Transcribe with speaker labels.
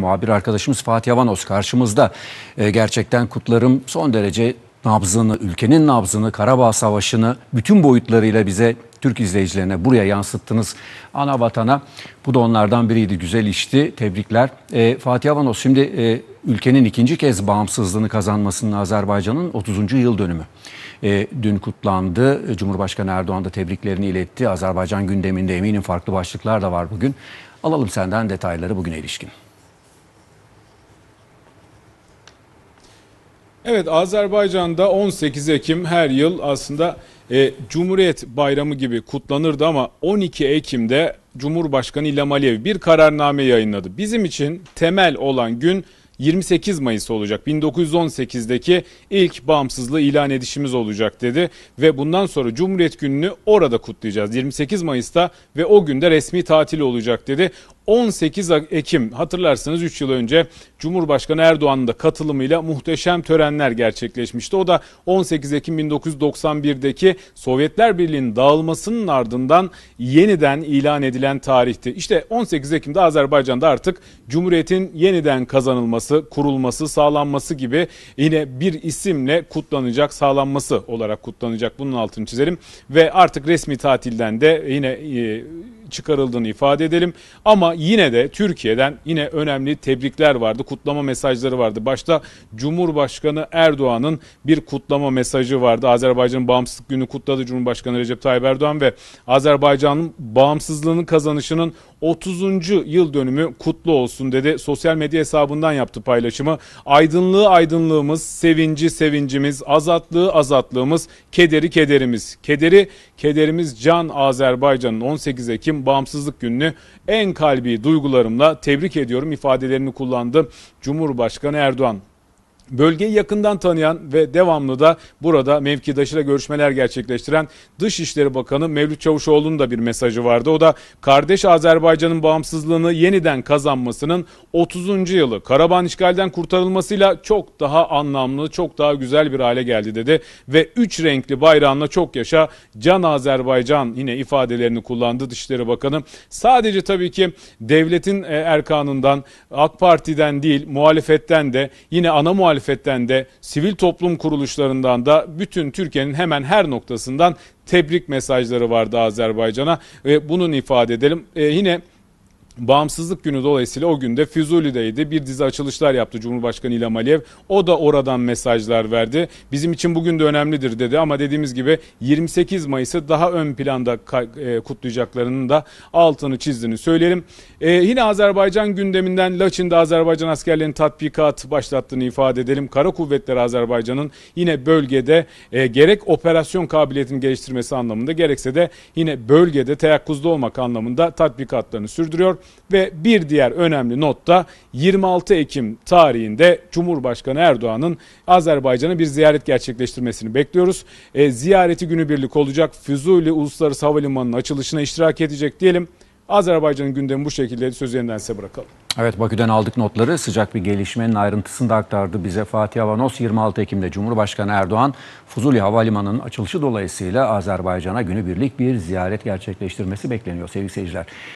Speaker 1: Muhabir arkadaşımız Fatih Avanos karşımızda. E, gerçekten kutlarım son derece nabzını, ülkenin nabzını, Karabağ Savaşı'nı bütün boyutlarıyla bize, Türk izleyicilerine buraya yansıttınız. Ana vatana bu da onlardan biriydi. Güzel işti. Tebrikler. E, Fatih Avanos şimdi e, ülkenin ikinci kez bağımsızlığını kazanmasının Azerbaycan'ın 30. yıl dönümü. E, dün kutlandı. E, Cumhurbaşkanı Erdoğan da tebriklerini iletti. Azerbaycan gündeminde eminim farklı başlıklar da var bugün. Alalım senden detayları bugüne ilişkin.
Speaker 2: Evet Azerbaycan'da 18 Ekim her yıl aslında e, Cumhuriyet Bayramı gibi kutlanırdı ama 12 Ekim'de Cumhurbaşkanı İlham Aliyev bir kararname yayınladı. Bizim için temel olan gün 28 Mayıs olacak. 1918'deki ilk bağımsızlığı ilan edişimiz olacak dedi ve bundan sonra Cumhuriyet Günü'nü orada kutlayacağız. 28 Mayıs'ta ve o günde resmi tatil olacak dedi. 18 Ekim hatırlarsanız 3 yıl önce Cumhurbaşkanı Erdoğan'ın da katılımıyla muhteşem törenler gerçekleşmişti. O da 18 Ekim 1991'deki Sovyetler Birliği'nin dağılmasının ardından yeniden ilan edilen tarihti. İşte 18 Ekim'de Azerbaycan'da artık Cumhuriyet'in yeniden kazanılması, kurulması, sağlanması gibi yine bir isimle kutlanacak, sağlanması olarak kutlanacak. Bunun altını çizelim ve artık resmi tatilden de yine e, çıkarıldığını ifade edelim. Ama yine de Türkiye'den yine önemli tebrikler vardı, kutlama mesajları vardı. Başta Cumhurbaşkanı Erdoğan'ın bir kutlama mesajı vardı. Azerbaycan'ın bağımsızlık günü kutladı Cumhurbaşkanı Recep Tayyip Erdoğan ve Azerbaycan'ın bağımsızlığının kazanışının 30. yıl dönümü kutlu olsun dedi. Sosyal medya hesabından yaptı paylaşımı. Aydınlığı aydınlığımız, sevinci sevincimiz, azatlığı azatlığımız, kederi kederimiz. Kederi kederimiz Can Azerbaycan'ın 18 Ekim Bağımsızlık Günü'nü en kalbi duygularımla tebrik ediyorum ifadelerini kullandı Cumhurbaşkanı Erdoğan. Bölgeyi yakından tanıyan ve devamlı da burada mevkidaşıyla görüşmeler gerçekleştiren Dışişleri Bakanı Mevlüt Çavuşoğlu'nun da bir mesajı vardı. O da kardeş Azerbaycan'ın bağımsızlığını yeniden kazanmasının 30. yılı Karabağ işgalden kurtarılmasıyla çok daha anlamlı, çok daha güzel bir hale geldi dedi. Ve üç renkli bayrağınla çok yaşa Can Azerbaycan yine ifadelerini kullandı Dışişleri Bakanı. Sadece tabii ki devletin e, erkanından, AK Parti'den değil muhalefetten de yine ana muhalefetten muhalefetten de sivil toplum kuruluşlarından da bütün Türkiye'nin hemen her noktasından tebrik mesajları vardı Azerbaycan'a. ve bunun ifade edelim. E, yine Bağımsızlık günü dolayısıyla o günde Füzuli'deydi. Bir dizi açılışlar yaptı Cumhurbaşkanı İlham Aliyev. O da oradan mesajlar verdi. Bizim için bugün de önemlidir dedi ama dediğimiz gibi 28 Mayıs'ı daha ön planda e, kutlayacaklarının da altını çizdiğini söyleyelim. Ee, yine Azerbaycan gündeminden Laçin'de Azerbaycan askerlerinin tatbikat başlattığını ifade edelim. Kara Kuvvetleri Azerbaycan'ın yine bölgede e, gerek operasyon kabiliyetini geliştirmesi anlamında gerekse de yine bölgede teyakkuzda olmak anlamında tatbikatlarını sürdürüyor. Ve bir diğer önemli not da 26 Ekim tarihinde Cumhurbaşkanı Erdoğan'ın Azerbaycan'a bir ziyaret gerçekleştirmesini bekliyoruz. E, ziyareti günübirlik olacak. Füzuli Uluslararası Havalimanı'nın açılışına iştirak edecek diyelim. Azerbaycan'ın gündemi bu şekilde söz yeniden size bırakalım.
Speaker 1: Evet Bakü'den aldık notları sıcak bir gelişmenin ayrıntısını da aktardı bize Fatih Avanos 26 Ekim'de Cumhurbaşkanı Erdoğan Fuzuli Havalimanı'nın açılışı dolayısıyla Azerbaycan'a günübirlik bir ziyaret gerçekleştirmesi bekleniyor sevgili seyirciler.